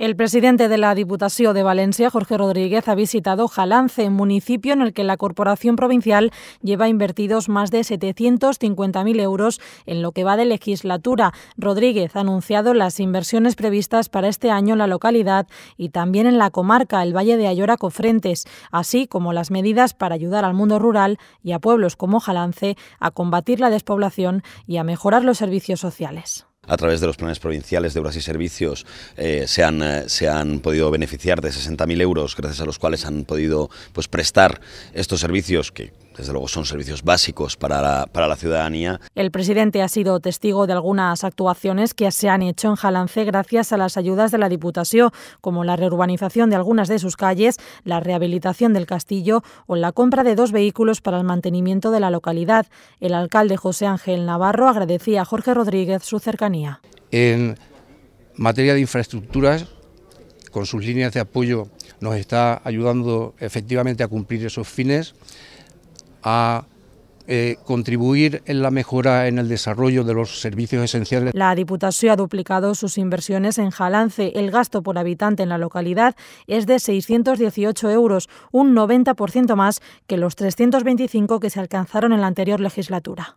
El presidente de la Diputación de Valencia, Jorge Rodríguez, ha visitado Jalance, municipio en el que la Corporación Provincial lleva invertidos más de 750.000 euros en lo que va de legislatura. Rodríguez ha anunciado las inversiones previstas para este año en la localidad y también en la comarca, el Valle de Ayora Cofrentes, así como las medidas para ayudar al mundo rural y a pueblos como Jalance a combatir la despoblación y a mejorar los servicios sociales a través de los planes provinciales de obras y servicios eh, eh, se, han, podido beneficiar de 60.000 euros, gracias a los cuales han podido pues, prestar estos servicios que desde luego son servicios básicos para la, ciudadanía. El presidente ha sido testigo de algunas actuaciones que se han hecho en Jalance gracias a las ayudas de la Diputación... como la reurbanización de algunas de sus calles, la rehabilitación del castillo o la compra de dos vehículos para el mantenimiento de la localidad. El alcalde José Ángel Navarro agradecía a Jorge Rodríguez su cercanía. En materia de infraestructuras, con sus líneas de apoyo, nos está ayudando efectivamente a cumplir esos fines a eh, contribuir en la mejora en el desarrollo de los servicios esenciales. La Diputación ha duplicado sus inversiones en Jalance. El gasto por habitante en la localidad es de 618 euros, un 90% más que los 325 que se alcanzaron en la anterior legislatura.